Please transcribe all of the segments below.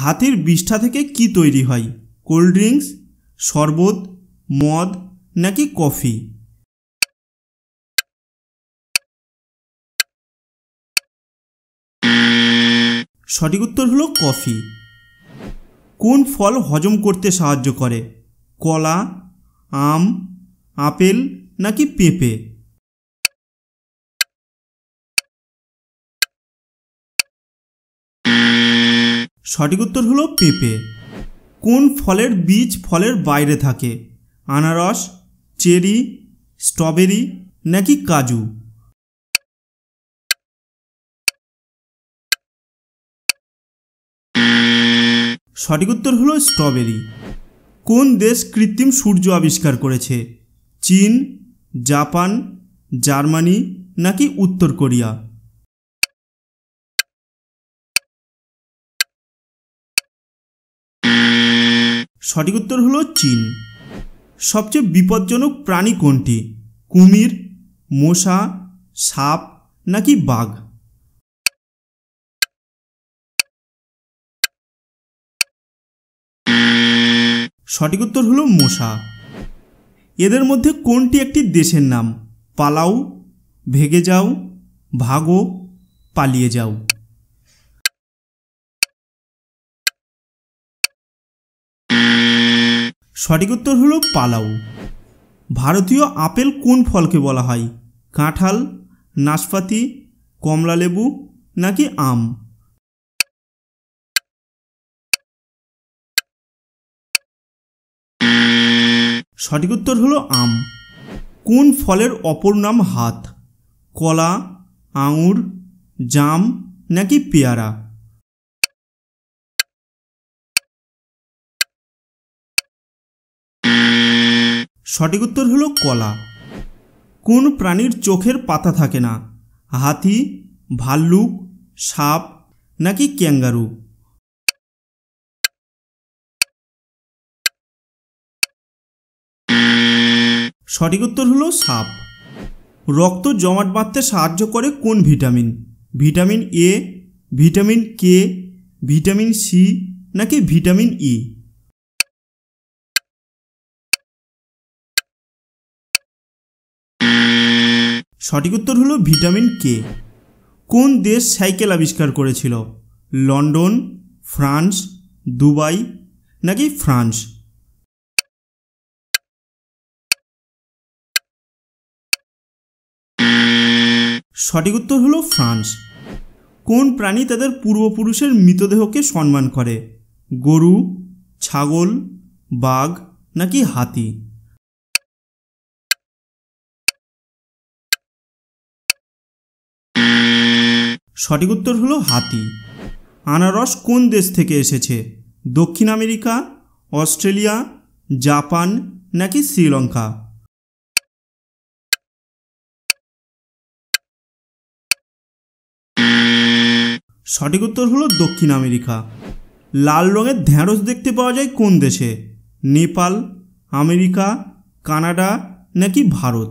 হাতির বিষ্ঠা থেকে কি তৈরি হয় কোল্ড ড্রিঙ্কস শরবত মদ নাকি কফি সঠিক উত্তর হলো কফি কোন ফল হজম করতে সাহায্য করে কলা আম আপেল নাকি পেঁপে সঠিক উত্তর হলো পেঁপে কোন ফলের বীজ ফলের বাইরে থাকে আনারস চেরি স্ট্রবেরি নাকি কাজু সঠিক উত্তর হলো স্ট্রবেরি কোন দেশ কৃত্রিম সূর্য আবিষ্কার করেছে চীন জাপান জার্মানি নাকি উত্তর কোরিয়া সঠিক উত্তর হলো চীন সবচেয়ে বিপজ্জনক প্রাণী কোনটি কুমির মশা সাপ নাকি বাঘ সঠিক উত্তর হলো মশা এদের মধ্যে কোনটি একটি দেশের নাম পালাও ভেগে যাও ভাগো পালিয়ে যাও সঠিক উত্তর হলো পালাউ ভারতীয় আপেল কোন ফলকে বলা হয় কাঁঠাল নাশপাতি কমলালেবু নাকি আম সঠিক উত্তর হলো আম কোন ফলের অপর নাম হাত কলা আঙুর জাম নাকি পেয়ারা সঠিক উত্তর হলো কলা কোন প্রাণীর চোখের পাতা থাকে না হাতি ভাল্লুক সাপ নাকি ক্যাঙ্গারু সঠিক উত্তর হলো সাপ রক্ত জমাট বাঁধতে সাহায্য করে কোন vitamin vitamin A vitamin K vitamin C নাকি ভিটামিন ই সঠিক উত্তর হলো ভিটামিন কে কোন দেশ সাইকেল আবিষ্কার করেছিল লন্ডন ফ্রান্স দুবাই নাকি ফ্রান্স সঠিক উত্তর হলো ফ্রান্স কোন প্রাণী তাদের পূর্বপুরুষের মৃতদেহকে সম্মান করে গরু ছাগল বাঘ নাকি হাতি সঠিক উত্তর হলো হাতি আনারস কোন দেশ থেকে এসেছে দক্ষিণ আমেরিকা অস্ট্রেলিয়া জাপান নাকি শ্রীলঙ্কা সঠিক উত্তর হলো দক্ষিণ আমেরিকা লাল রঙের ঢ্যাঁড়স দেখতে পাওয়া যায় কোন দেশে নেপাল আমেরিকা কানাডা নাকি ভারত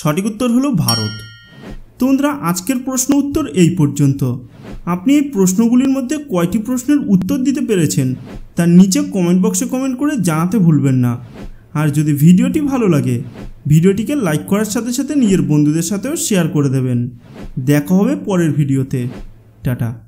সঠিক উত্তর হলো ভারত তোমরা আজকের প্রশ্ন উত্তর এই পর্যন্ত আপনি এই প্রশ্নগুলির মধ্যে কয়টি প্রশ্নের উত্তর দিতে পেরেছেন তার নিচে কমেন্ট বক্সে কমেন্ট করে জানাতে ভুলবেন না আর যদি ভিডিওটি ভালো লাগে ভিডিওটিকে লাইক করার সাথে সাথে নিজের বন্ধুদের সাথেও শেয়ার করে দেবেন দেখা হবে পরের ভিডিওতে টাটা